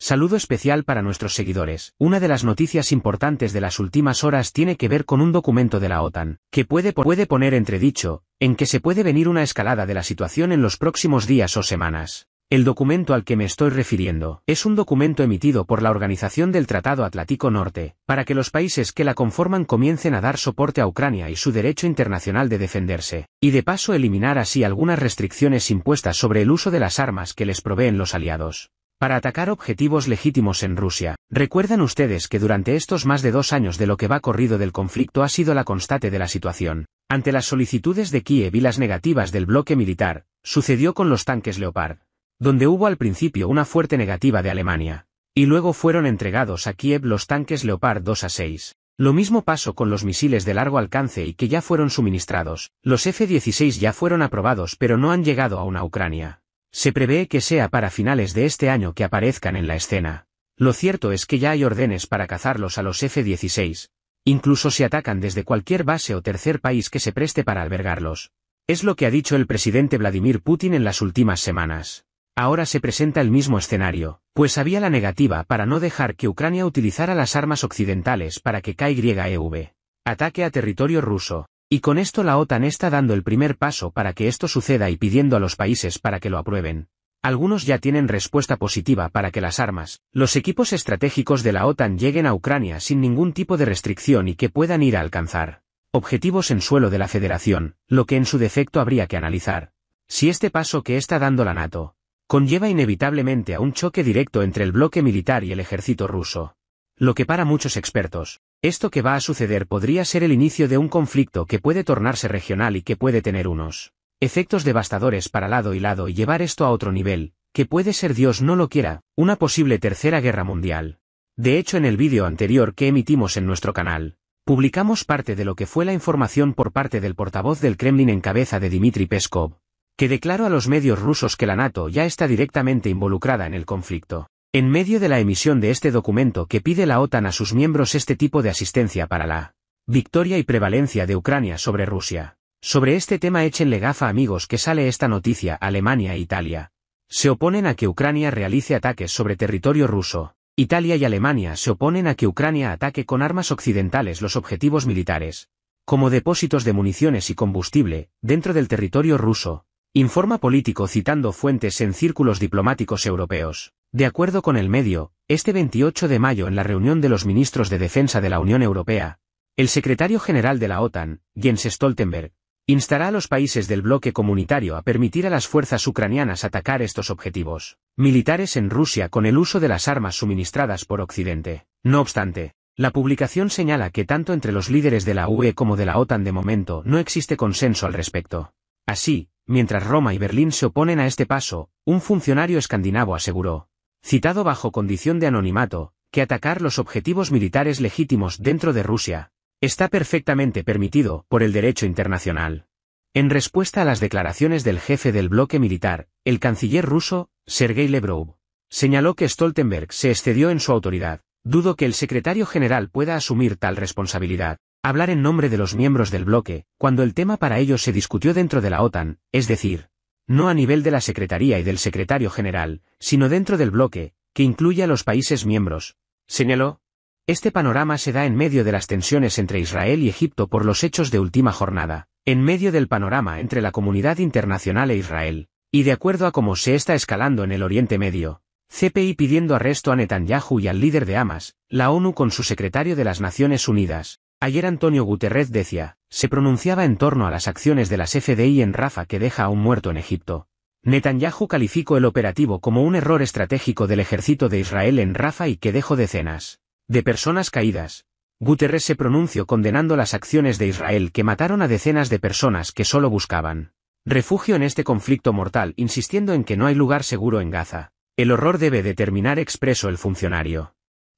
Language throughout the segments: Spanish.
Saludo especial para nuestros seguidores. Una de las noticias importantes de las últimas horas tiene que ver con un documento de la OTAN, que puede, poner entredicho, en que se puede venir una escalada de la situación en los próximos días o semanas. El documento al que me estoy refiriendo es un documento emitido por la Organización del Tratado Atlántico Norte, para que los países que la conforman comiencen a dar soporte a Ucrania y su derecho internacional de defenderse, y de paso eliminar así algunas restricciones impuestas sobre el uso de las armas que les proveen los aliados para atacar objetivos legítimos en Rusia. Recuerdan ustedes que durante estos más de dos años de lo que va corrido del conflicto ha sido la constate de la situación. Ante las solicitudes de Kiev y las negativas del bloque militar, sucedió con los tanques Leopard, donde hubo al principio una fuerte negativa de Alemania, y luego fueron entregados a Kiev los tanques Leopard 2 a 6. Lo mismo pasó con los misiles de largo alcance y que ya fueron suministrados. Los F-16 ya fueron aprobados pero no han llegado aún a Ucrania. Se prevé que sea para finales de este año que aparezcan en la escena. Lo cierto es que ya hay órdenes para cazarlos a los F-16, incluso si atacan desde cualquier base o tercer país que se preste para albergarlos. Es lo que ha dicho el presidente Vladimir Putin en las últimas semanas. Ahora se presenta el mismo escenario, pues había la negativa para no dejar que Ucrania utilizara las armas occidentales para que KYEV ataque a territorio ruso. Y con esto la OTAN está dando el primer paso para que esto suceda y pidiendo a los países para que lo aprueben. Algunos ya tienen respuesta positiva para que las armas, los equipos estratégicos de la OTAN lleguen a Ucrania sin ningún tipo de restricción y que puedan ir a alcanzar objetivos en suelo de la Federación, lo que en su defecto habría que analizar. Si este paso que está dando la NATO conlleva inevitablemente a un choque directo entre el bloque militar y el ejército ruso. Lo que para muchos expertos esto que va a suceder podría ser el inicio de un conflicto que puede tornarse regional y que puede tener unos efectos devastadores para lado y lado y llevar esto a otro nivel, que puede ser Dios no lo quiera, una posible tercera guerra mundial. De hecho en el vídeo anterior que emitimos en nuestro canal, publicamos parte de lo que fue la información por parte del portavoz del Kremlin en cabeza de Dmitry Peskov, que declaró a los medios rusos que la NATO ya está directamente involucrada en el conflicto. En medio de la emisión de este documento que pide la OTAN a sus miembros este tipo de asistencia para la victoria y prevalencia de Ucrania sobre Rusia. Sobre este tema échenle gafa amigos que sale esta noticia Alemania e Italia. Se oponen a que Ucrania realice ataques sobre territorio ruso. Italia y Alemania se oponen a que Ucrania ataque con armas occidentales los objetivos militares, como depósitos de municiones y combustible, dentro del territorio ruso, Informa político citando fuentes en círculos diplomáticos europeos. De acuerdo con el medio, este 28 de mayo en la reunión de los ministros de defensa de la Unión Europea, el secretario general de la OTAN, Jens Stoltenberg, instará a los países del bloque comunitario a permitir a las fuerzas ucranianas atacar estos objetivos militares en Rusia con el uso de las armas suministradas por Occidente. No obstante, la publicación señala que tanto entre los líderes de la UE como de la OTAN de momento no existe consenso al respecto. Así, Mientras Roma y Berlín se oponen a este paso, un funcionario escandinavo aseguró, citado bajo condición de anonimato, que atacar los objetivos militares legítimos dentro de Rusia está perfectamente permitido por el derecho internacional. En respuesta a las declaraciones del jefe del bloque militar, el canciller ruso, Sergei Lebrow, señaló que Stoltenberg se excedió en su autoridad. Dudo que el secretario general pueda asumir tal responsabilidad hablar en nombre de los miembros del bloque, cuando el tema para ellos se discutió dentro de la OTAN, es decir, no a nivel de la Secretaría y del Secretario General, sino dentro del bloque, que incluye a los países miembros. Señaló, este panorama se da en medio de las tensiones entre Israel y Egipto por los hechos de última jornada, en medio del panorama entre la comunidad internacional e Israel, y de acuerdo a cómo se está escalando en el Oriente Medio, CPI pidiendo arresto a Netanyahu y al líder de Hamas, la ONU con su secretario de las Naciones Unidas, Ayer Antonio Guterres decía, se pronunciaba en torno a las acciones de las FDI en Rafa que deja a un muerto en Egipto. Netanyahu calificó el operativo como un error estratégico del ejército de Israel en Rafa y que dejó decenas de personas caídas. Guterres se pronunció condenando las acciones de Israel que mataron a decenas de personas que solo buscaban refugio en este conflicto mortal, insistiendo en que no hay lugar seguro en Gaza. El horror debe determinar expreso el funcionario.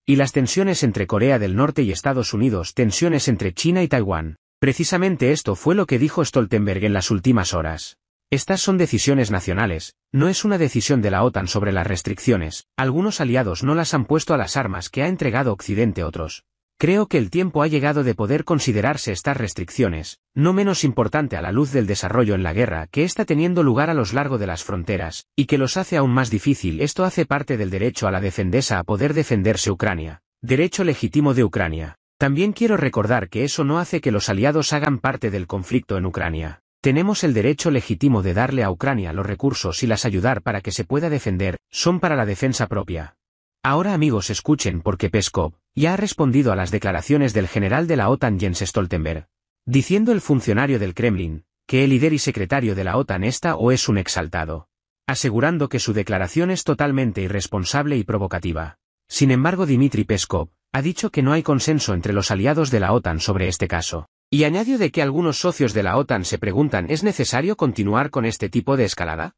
Y las tensiones entre Corea del Norte y Estados Unidos, tensiones entre China y Taiwán. Precisamente esto fue lo que dijo Stoltenberg en las últimas horas. Estas son decisiones nacionales, no es una decisión de la OTAN sobre las restricciones. Algunos aliados no las han puesto a las armas que ha entregado Occidente otros. Creo que el tiempo ha llegado de poder considerarse estas restricciones, no menos importante a la luz del desarrollo en la guerra que está teniendo lugar a lo largo de las fronteras, y que los hace aún más difícil. Esto hace parte del derecho a la defendesa a poder defenderse Ucrania, derecho legítimo de Ucrania. También quiero recordar que eso no hace que los aliados hagan parte del conflicto en Ucrania. Tenemos el derecho legítimo de darle a Ucrania los recursos y las ayudar para que se pueda defender, son para la defensa propia. Ahora amigos escuchen porque Peskov, ya ha respondido a las declaraciones del general de la OTAN Jens Stoltenberg, diciendo el funcionario del Kremlin, que el líder y secretario de la OTAN está o es un exaltado, asegurando que su declaración es totalmente irresponsable y provocativa. Sin embargo, Dmitry Peskov ha dicho que no hay consenso entre los aliados de la OTAN sobre este caso, y añadió de que algunos socios de la OTAN se preguntan ¿es necesario continuar con este tipo de escalada?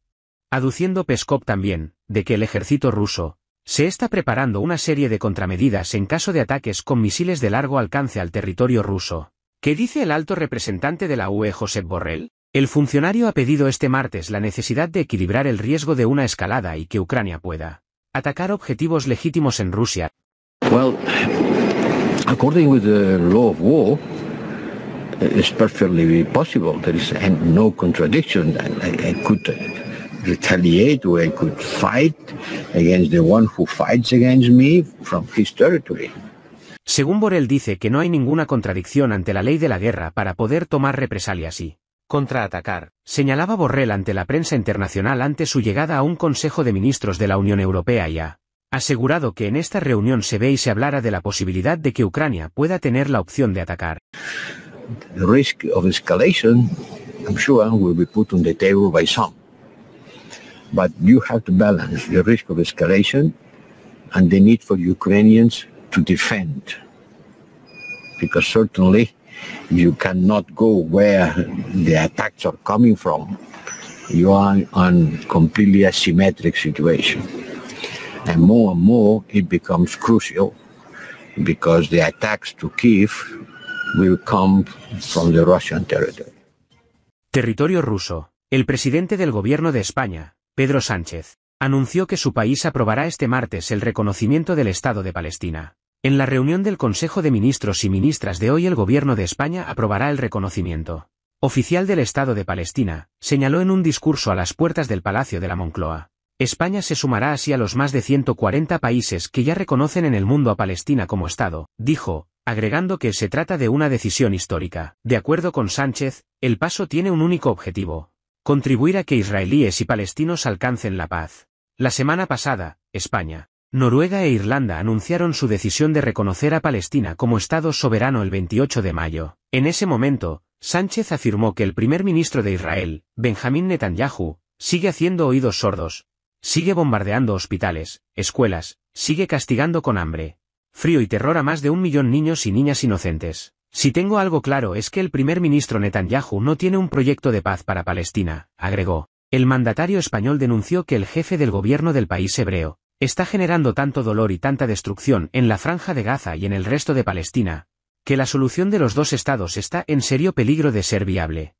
Aduciendo Peskov también, de que el ejército ruso, se está preparando una serie de contramedidas en caso de ataques con misiles de largo alcance al territorio ruso. ¿Qué dice el alto representante de la UE Josep Borrell? El funcionario ha pedido este martes la necesidad de equilibrar el riesgo de una escalada y que Ucrania pueda atacar objetivos legítimos en Rusia. Well, according with the law of war, it's perfectly possible. There no contradiction. I could fight against the one who fights against me from his Según Borrell dice que no hay ninguna contradicción ante la ley de la guerra para poder tomar represalias y contraatacar, señalaba Borrell ante la prensa internacional ante su llegada a un Consejo de Ministros de la Unión Europea ya. ha asegurado que en esta reunión se ve y se hablara de la posibilidad de que Ucrania pueda tener la opción de atacar. The risk of escalation, I'm sure, will be put on the table by some. But you have to balance the risk of escalation and the need for Ukrainians to defend. Because certainly you cannot go where the attacks are coming from. You are on completely asymmetric situation. And more and more it becomes crucial because the attacks to Kiev will come from the Russian territory. Territorio ruso. El presidente del gobierno de España, Pedro Sánchez, anunció que su país aprobará este martes el reconocimiento del Estado de Palestina. En la reunión del Consejo de Ministros y Ministras de hoy el Gobierno de España aprobará el reconocimiento oficial del Estado de Palestina, señaló en un discurso a las puertas del Palacio de la Moncloa. España se sumará así a los más de 140 países que ya reconocen en el mundo a Palestina como Estado, dijo, agregando que se trata de una decisión histórica. De acuerdo con Sánchez, el paso tiene un único objetivo, Contribuir a que israelíes y palestinos alcancen la paz. La semana pasada, España, Noruega e Irlanda anunciaron su decisión de reconocer a Palestina como Estado soberano el 28 de mayo. En ese momento, Sánchez afirmó que el primer ministro de Israel, Benjamín Netanyahu, sigue haciendo oídos sordos, sigue bombardeando hospitales, escuelas, sigue castigando con hambre, frío y terror a más de un millón niños y niñas inocentes. Si tengo algo claro es que el primer ministro Netanyahu no tiene un proyecto de paz para Palestina, agregó. El mandatario español denunció que el jefe del gobierno del país hebreo, está generando tanto dolor y tanta destrucción en la franja de Gaza y en el resto de Palestina, que la solución de los dos estados está en serio peligro de ser viable.